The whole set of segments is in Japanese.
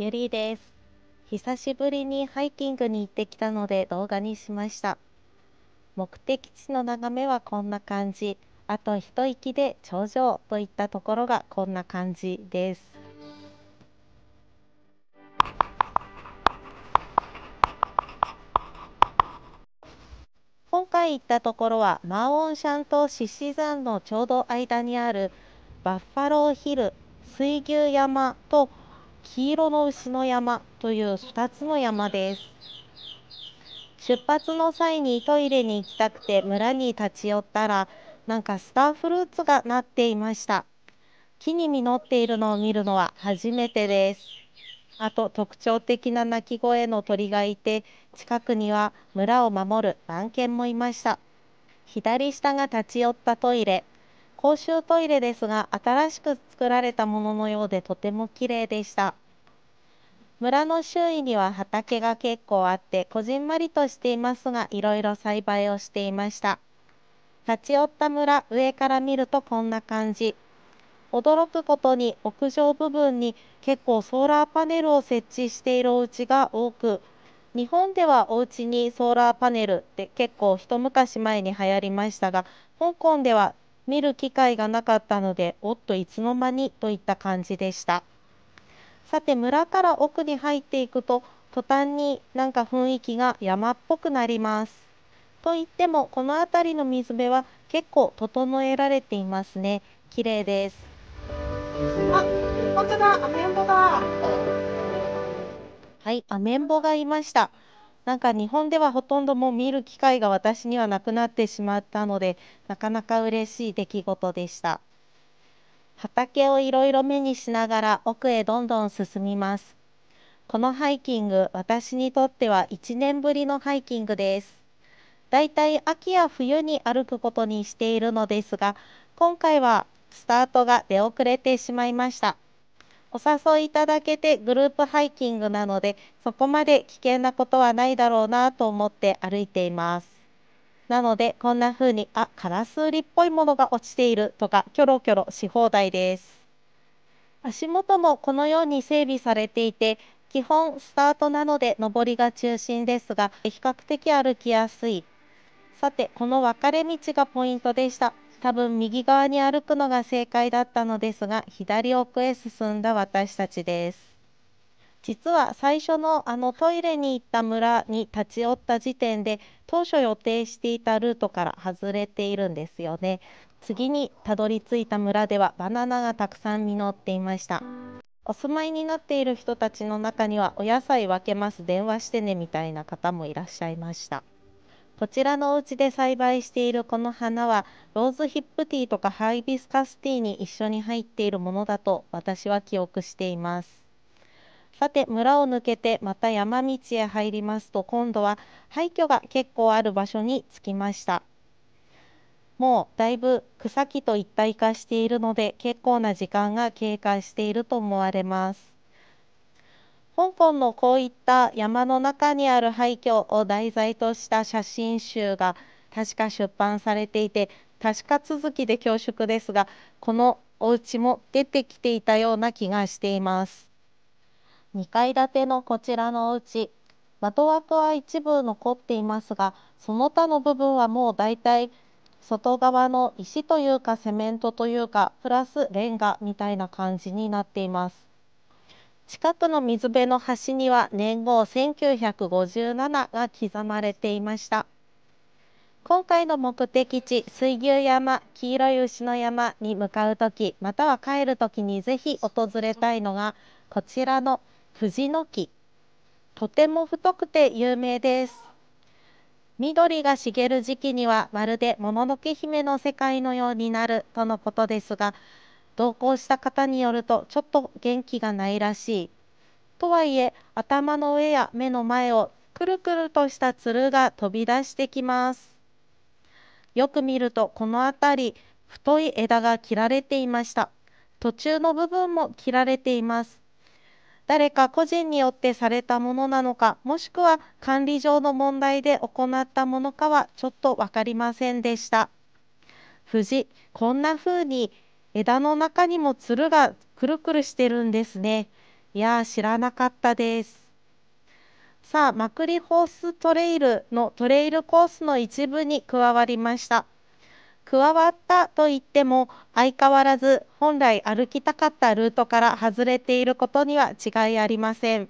ゆりです。久しぶりにハイキングに行ってきたので動画にしました。目的地の眺めはこんな感じ。あと一息で頂上といったところがこんな感じです。今回行ったところはマーオンシャンと獅子山のちょうど間にあるバッファローヒル水牛山と黄色の牛の山という2つの山です。出発の際にトイレに行きたくて村に立ち寄ったら、なんかスターフルーツがなっていました。木に実っているのを見るのは初めてです。あと特徴的な鳴き声の鳥がいて、近くには村を守る番犬もいました。左下が立ち寄ったトイレ。公衆トイレですが、新しく作られたもののようでとても綺麗でした。村の周囲には畑が結構あってこじんまりとしていますがいろいろ栽培をしていました立ち寄った村上から見るとこんな感じ驚くことに屋上部分に結構ソーラーパネルを設置しているお家が多く日本ではお家にソーラーパネルって結構一昔前に流行りましたが香港では見る機会がなかったのでおっといつの間にといった感じでした。さて村から奥に入っていくと途端になんか雰囲気が山っぽくなります。と言ってもこの辺りの水辺は結構整えられていますね。綺麗です。あ、本当だ、アメンボだ。はい、アメンボがいました。なんか日本ではほとんどもう見る機会が私にはなくなってしまったのでなかなか嬉しい出来事でした。畑をいろいろ目にしながら奥へどんどん進みます。このハイキング、私にとっては1年ぶりのハイキングです。だいたい秋や冬に歩くことにしているのですが、今回はスタートが出遅れてしまいました。お誘いいただけてグループハイキングなので、そこまで危険なことはないだろうなと思って歩いています。なのでこんな風にあカラス売りっぽいものが落ちているとかキョロキョロし放題です足元もこのように整備されていて基本スタートなので上りが中心ですが比較的歩きやすいさてこの分かれ道がポイントでした多分右側に歩くのが正解だったのですが左奥へ進んだ私たちです実は最初のあのトイレに行った村に立ち寄った時点で当初予定していたルートから外れているんですよね次にたどり着いた村ではバナナがたくさん実っていましたお住まいになっている人たちの中にはお野菜分けます電話してねみたいな方もいらっしゃいましたこちらのお家で栽培しているこの花はローズヒップティーとかハイビスカスティーに一緒に入っているものだと私は記憶していますさて村を抜けてまた山道へ入りますと今度は廃墟が結構ある場所に着きましたもうだいぶ草木と一体化しているので結構な時間が経過していると思われます香港のこういった山の中にある廃墟を題材とした写真集が確か出版されていて確か続きで恐縮ですがこのお家も出てきていたような気がしています2階建てのこちらのお家窓枠は一部残っていますがその他の部分はもう大体外側の石というかセメントというかプラスレンガみたいな感じになっています近くの水辺の端には年号1957が刻まれていました今回の目的地水牛山黄色い牛の山に向かう時または帰る時にぜひ訪れたいのがこちらの藤の木とても太くて有名です緑が茂る時期にはまるでもののけ姫の世界のようになるとのことですが同行した方によるとちょっと元気がないらしいとはいえ頭の上や目の前をくるくるとしたつるが飛び出してきますよく見るとこの辺り太い枝が切られていました途中の部分も切られています誰か個人によってされたものなのか、もしくは管理上の問題で行ったものかはちょっと分かりませんでした。藤、こんな風に枝の中にもつるがくるくるしてるんですね。いや知らなかったです。さあ、まくりホーストレイルのトレイルコースの一部に加わりました。加わったと言っても相変わらず本来歩きたかったルートから外れていることには違いありません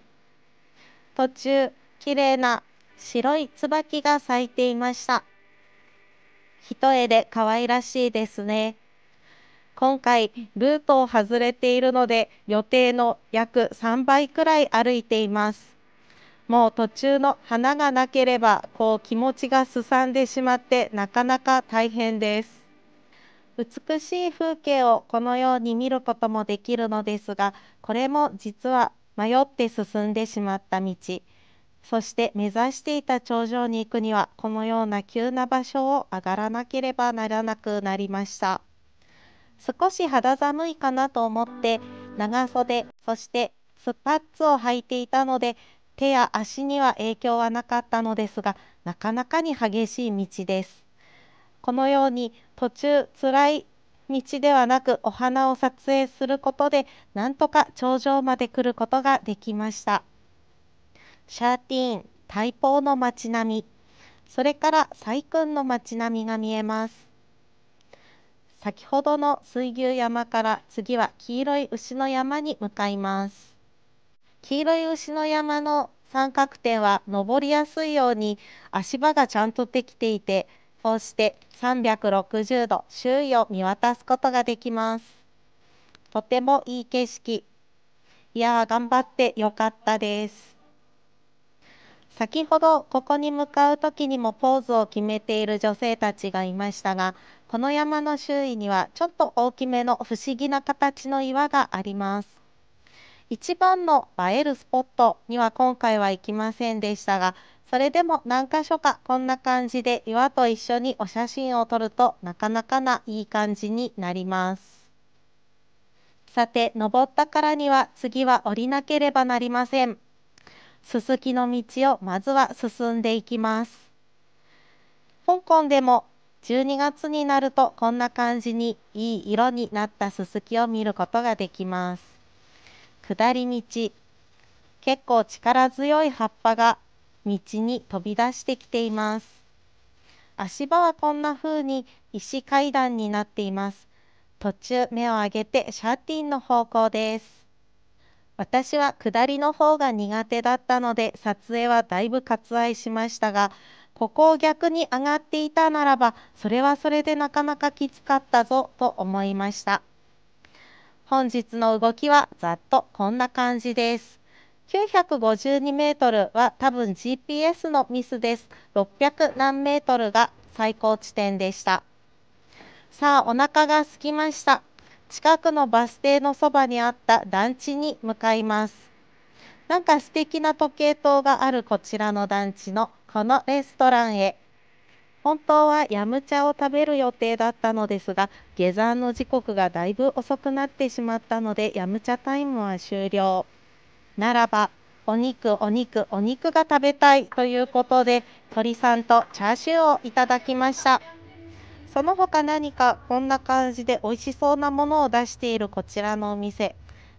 途中綺麗な白い椿が咲いていました一重で可愛らしいですね今回ルートを外れているので予定の約3倍くらい歩いていますもう途中の花がなければこう気持ちがすさんでしまってなかなか大変です美しい風景をこのように見ることもできるのですがこれも実は迷って進んでしまった道そして目指していた頂上に行くにはこのような急な場所を上がらなければならなくなりました少し肌寒いかなと思って長袖そしてスパッツを履いていたので手や足には影響はなかったのですがなかなかに激しい道ですこのように途中辛い道ではなくお花を撮影することでなんとか頂上まで来ることができましたシャーティーン大砲の街並みそれからサ細君の街並みが見えます先ほどの水牛山から次は黄色い牛の山に向かいます黄色い牛の山の三角点は登りやすいように足場がちゃんとできていてこうして360度周囲を見渡すことができますとてもいい景色いや頑張ってよかったです先ほどここに向かう時にもポーズを決めている女性たちがいましたがこの山の周囲にはちょっと大きめの不思議な形の岩があります一番の映えるスポットには今回は行きませんでしたがそれでも何箇所かこんな感じで岩と一緒にお写真を撮るとなかなかないい感じになります。さて登ったからには次は降りなければなりません。すすきの道をまずは進んでいきます。香港でも12月になるとこんな感じにいい色になったすすきを見ることができます。下り道結構力強い葉っぱが道に飛び出してきています足場はこんな風に石階段になっています途中目を上げてシャーティンの方向です私は下りの方が苦手だったので撮影はだいぶ割愛しましたがここを逆に上がっていたならばそれはそれでなかなかきつかったぞと思いました本日の動きはざっとこんな感じです。952メートルは多分 GPS のミスです。600何メートルが最高地点でした。さあ、お腹が空きました。近くのバス停のそばにあった団地に向かいます。なんか素敵な時計塔があるこちらの団地のこのレストランへ本当はヤムチャを食べる予定だったのですが下山の時刻がだいぶ遅くなってしまったのでヤムチャタイムは終了ならばお肉お肉お肉が食べたいということで鳥さんとチャーシューをいただきましたその他何かこんな感じで美味しそうなものを出しているこちらのお店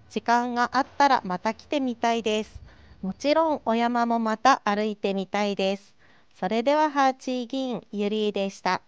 時間があったらまた来てみたいですもちろんお山もまた歩いてみたいですそれでは8銀ゆりでした。